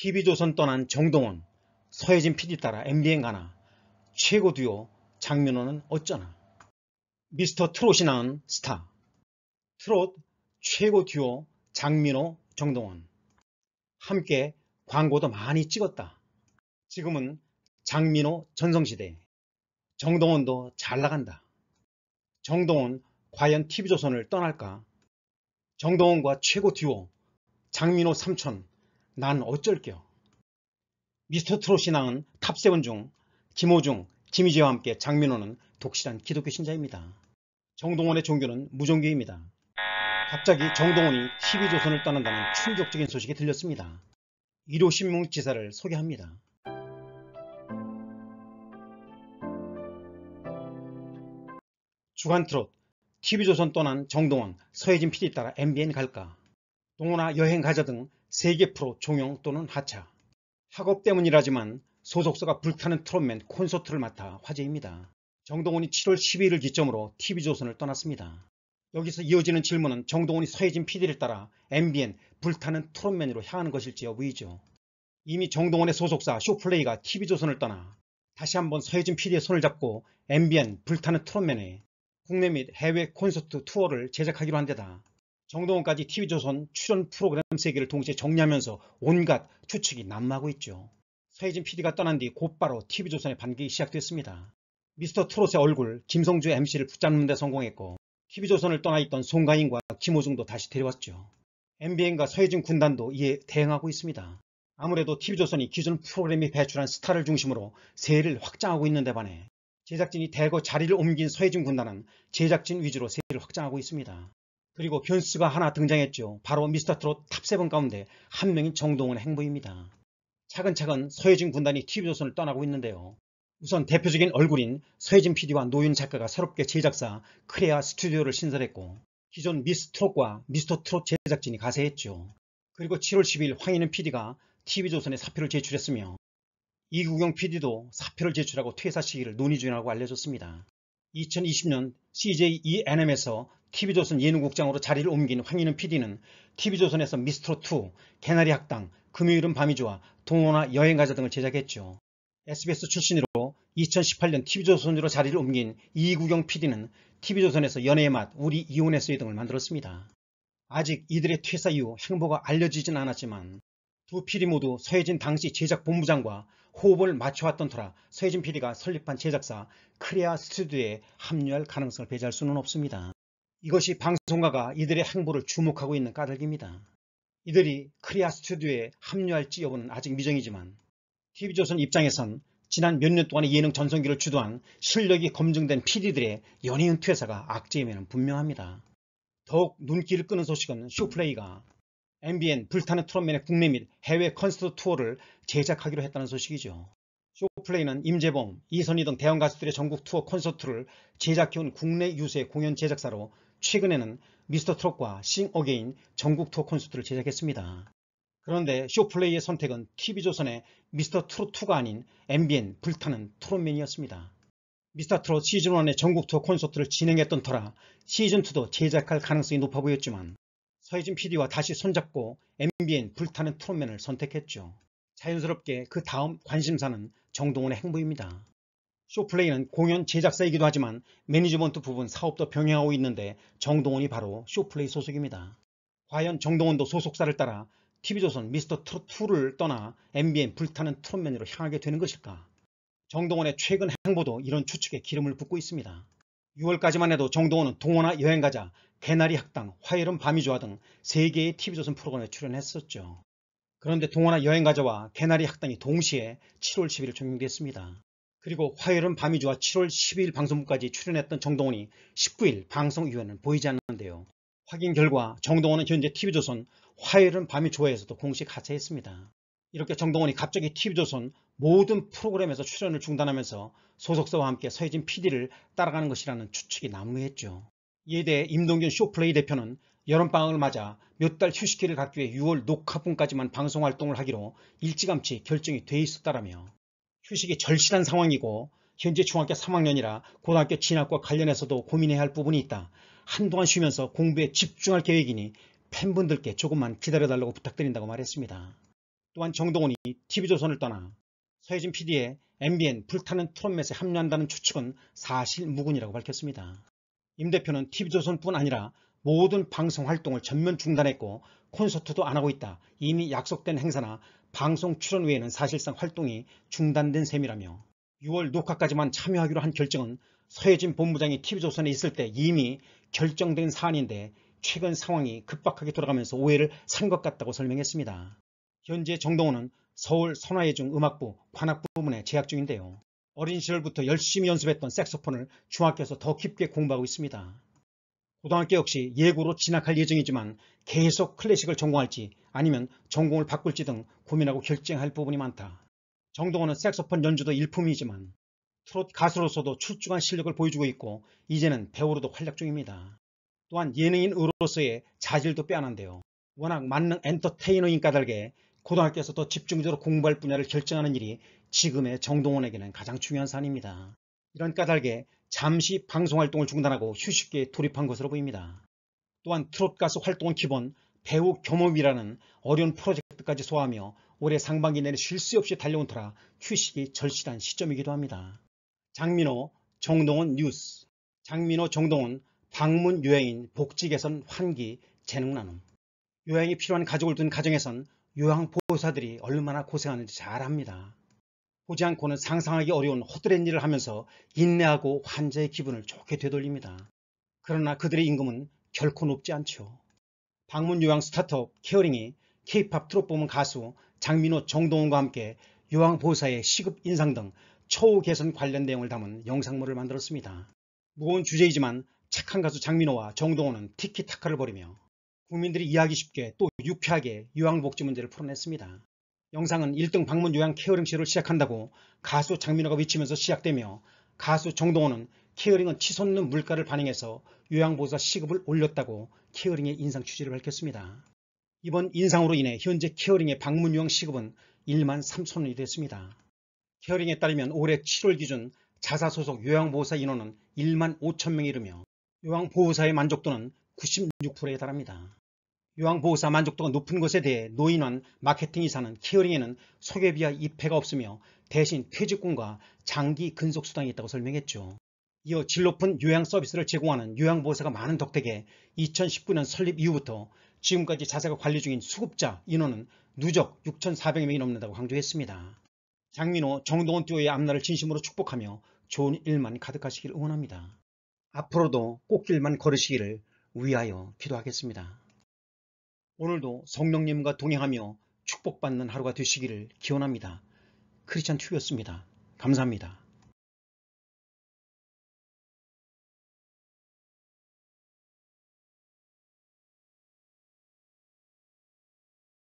TV조선 떠난 정동원, 서혜진 PD 따라 MBN 가나, 최고 듀오 장민호는 어쩌나. 미스터 트롯이 낳은 스타. 트롯 최고 듀오 장민호, 정동원. 함께 광고도 많이 찍었다. 지금은 장민호 전성시대. 정동원도 잘 나간다. 정동원 과연 TV조선을 떠날까? 정동원과 최고 듀오 장민호 삼촌 난 어쩔게요. 미스터 트롯 신앙은 탑세븐 중 김호중, 김희재와 함께 장민호는 독실한 기독교 신자입니다. 정동원의 종교는 무종교입니다. 갑자기 정동원이 12조선을 떠난다는 충격적인 소식이 들렸습니다. 1호 신문 기사를 소개합니다. 주간트롯 TV조선 떠난 정동원, 서혜진 PD 따라 MBN 갈까 동원아 여행 가자 등 세계 프로 종영 또는 하차 학업 때문이라지만 소속사가 불타는 트롯맨 콘서트를 맡아 화제입니다. 정동원이 7월 12일을 기점으로 TV조선을 떠났습니다. 여기서 이어지는 질문은 정동원이 서해진 PD를 따라 MBN 불타는 트롯맨으로 향하는 것일지여 부이죠 이미 정동원의 소속사 쇼플레이가 TV조선을 떠나 다시 한번 서해진 PD의 손을 잡고 MBN 불타는 트롯맨에 국내 및 해외 콘서트 투어를 제작하기로 한 데다 정동원까지 TV조선 출연 프로그램 세계를 동시에 정리하면서 온갖 추측이 난무하고 있죠. 서혜진 PD가 떠난 뒤 곧바로 TV조선의 반격이 시작됐습니다. 미스터 트롯의 얼굴 김성주 MC를 붙잡는 데 성공했고 TV조선을 떠나 있던 송가인과 김호중도 다시 데려왔죠. MBN과 서혜진 군단도 이에 대응하고 있습니다. 아무래도 TV조선이 기존 프로그램이 배출한 스타를 중심으로 세를 확장하고 있는데 반해 제작진이 대거 자리를 옮긴 서혜진 군단은 제작진 위주로 세를 확장하고 있습니다. 그리고 변수가 하나 등장했죠. 바로 미스터트롯 탑세븐 가운데 한 명인 정동원 행보입니다. 차근차근 서예진 군단이 TV조선을 떠나고 있는데요. 우선 대표적인 얼굴인 서예진 PD와 노윤 작가가 새롭게 제작사 크레아 스튜디오를 신설했고 기존 미스트롯과 미스터트롯 제작진이 가세했죠. 그리고 7월 10일 황인은 PD가 TV조선에 사표를 제출했으며 이구경 PD도 사표를 제출하고 퇴사 시기를 논의 중이라고 알려졌습니다. 2020년 CJENM에서 TV조선 예능국장으로 자리를 옮긴 황인은 PD는 TV조선에서 미스트롯2, 개나리 학당, 금요일은 밤이 좋아, 동호나 여행가자 등을 제작했죠. SBS 출신으로 2018년 TV조선으로 자리를 옮긴 이구경 PD는 TV조선에서 연애의 맛, 우리 이혼했어요 등을 만들었습니다. 아직 이들의 퇴사 이후 행보가 알려지진 않았지만 두 PD 모두 서예진 당시 제작 본부장과 호흡을 맞춰왔던 터라 서예진 PD가 설립한 제작사 크레아 스튜디오에 합류할 가능성을 배제할 수는 없습니다. 이것이 방송가가 이들의 행보를 주목하고 있는 까닭입니다. 이들이 크리아 스튜디오에 합류할지 여부는 아직 미정이지만 TV조선 입장에선 지난 몇 년 동안의 예능 전성기를 주도한 실력이 검증된 PD들의 연예인 퇴사가 악재임에는 분명합니다. 더욱 눈길을 끄는 소식은 쇼플레이가 MBN 불타는 트롯맨의 국내 및 해외 콘서트 투어를 제작하기로 했다는 소식이죠. 쇼플레이는 임재범, 이선희 등 대형 가수들의 전국 투어 콘서트를 제작해온 국내 유세 공연 제작사로 최근에는 미스터 트롯과 싱 어게인 전국 투어 콘서트를 제작했습니다. 그런데 쇼플레이의 선택은 TV조선의 미스터 트롯2가 아닌 MBN 불타는 트롯맨이었습니다. 미스터 트롯 시즌1의 전국 투어 콘서트를 진행했던 터라 시즌2도 제작할 가능성이 높아 보였지만 서혜진 PD와 다시 손잡고 MBN 불타는 트롯맨을 선택했죠. 자연스럽게 그 다음 관심사는 정동원의 행보입니다. 쇼플레이는 공연 제작사이기도 하지만 매니지먼트 부분 사업도 병행하고 있는데 정동원이 바로 쇼플레이 소속입니다. 과연 정동원도 소속사를 따라 TV조선 미스터 트롯2를 떠나 MBN 불타는 트롯맨으로 향하게 되는 것일까? 정동원의 최근 행보도 이런 추측에 기름을 붓고 있습니다. 6월까지만 해도 정동원은 동원아 여행가자, 개나리 학당, 화요일은밤이 좋아 등 3개의 TV조선 프로그램에 출연했었죠. 그런데 동원아 여행가자와 개나리 학당이 동시에 7월 10일 종료됐습니다. 그리고 화요일은 밤이 좋아 7월 12일 방송부까지 출연했던 정동원이 19일 방송위원회는 보이지 않는데요. 확인 결과 정동원은 현재 TV조선 화요일은 밤이 좋아에서도 공식 하차했습니다. 이렇게 정동원이 갑자기 TV조선 모든 프로그램에서 출연을 중단하면서 소속사와 함께 서해진 PD를 따라가는 것이라는 추측이 난무했죠. 이에 대해 임동균 쇼플레이 대표는 여름방학을 맞아 몇 달 휴식기를 갖기 위해 6월 녹화분까지만 방송활동을 하기로 일찌감치 결정이 돼 있었다라며 휴식이 절실한 상황이고 현재 중학교 3학년이라 고등학교 진학과 관련해서도 고민해야 할 부분이 있다. 한동안 쉬면서 공부에 집중할 계획이니 팬분들께 조금만 기다려달라고 부탁드린다고 말했습니다. 또한 정동훈이 TV조선을 떠나 서혜진 PD의 MBN 불타는 트롯맷에 합류한다는 추측은 사실 무근이라고 밝혔습니다. 임 대표는 TV조선뿐 아니라 모든 방송 활동을 전면 중단했고 콘서트도 안 하고 있다. 이미 약속된 행사나 방송 출연 외에는 사실상 활동이 중단된 셈이라며 6월 녹화까지만 참여하기로 한 결정은 서예진 본부장이 TV조선에 있을 때 이미 결정된 사안인데 최근 상황이 급박하게 돌아가면서 오해를 산 것 같다고 설명했습니다. 현재 정동호는 서울 선화예중 음악부 관악 부문에 재학 중인데요. 어린 시절부터 열심히 연습했던 색소폰을 중학교에서 더 깊게 공부하고 있습니다. 고등학교 역시 예고로 진학할 예정이지만 계속 클래식을 전공할지 아니면 전공을 바꿀지 등 고민하고 결정할 부분이 많다. 정동원은 색소폰 연주도 일품이지만 트롯 가수로서도 출중한 실력을 보여주고 있고 이제는 배우로도 활약 중입니다. 또한 예능인으로서의 자질도 빼앗는데요. 워낙 만능 엔터테이너인 까닭에 고등학교에서 더 집중적으로 공부할 분야를 결정하는 일이 지금의 정동원에게는 가장 중요한 사안입니다 이런 까닭에 잠시 방송 활동을 중단하고 휴식기에 돌입한 것으로 보입니다. 또한 트롯 가수 활동은 기본 배우 겸업이라는 어려운 프로젝트까지 소화하며 올해 상반기 내내 쉴새 없이 달려온 터라 휴식이 절실한 시점이기도 합니다. 장민호, 정동원 뉴스 장민호, 정동원 방문 유행인 복지 개선 환기 재능 나눔 요양이 필요한 가족을 둔 가정에선 요양보호사들이 얼마나 고생하는지 잘 압니다. 보지 않고는 상상하기 어려운 호드렛 일을 하면서 인내하고 환자의 기분을 좋게 되돌립니다. 그러나 그들의 임금은 결코 높지 않죠. 방문 요양 스타트업 케어링이 케이팝 트롯 부문 가수 장민호 정동원과 함께 요양보호사의 시급 인상 등 처우 개선 관련 내용을 담은 영상물을 만들었습니다. 무거운 주제이지만 착한 가수 장민호와 정동원은 티키타카를 벌이며 국민들이 이해하기 쉽게 또 유쾌하게 요양복지 문제를 풀어냈습니다. 영상은 1등 방문 요양 케어링쇼를 시작한다고 가수 장민호가 외치면서 시작되며 가수 정동호는 케어링은 치솟는 물가를 반영해서 요양보호사 시급을 올렸다고 케어링의 인상 취지를 밝혔습니다. 이번 인상으로 인해 현재 케어링의 방문 요양 시급은 1만 3천원이 됐습니다. 케어링에 따르면 올해 7월 기준 자사 소속 요양보호사 인원은 1만 5천명이 이르며 요양보호사의 만족도는 96%에 달합니다. 요양보호사 만족도가 높은 것에 대해 노인은 마케팅 이사는 케어링에는 소개비와 입회가 없으며 대신 퇴직금과 장기 근속수당이 있다고 설명했죠. 이어 질 높은 요양 서비스를 제공하는 요양보호사가 많은 덕택에 2019년 설립 이후부터 지금까지 자세가 관리 중인 수급자 인원은 누적 6,400명이 넘는다고 강조했습니다. 장민호, 정동원 듀오의 앞날을 진심으로 축복하며 좋은 일만 가득하시길 응원합니다. 앞으로도 꽃길만 걸으시기를 위하여 기도하겠습니다. 오늘도 성령님과 동행하며 축복받는 하루가 되시기를 기원합니다. 크리스찬 튜브였습니다. 감사합니다.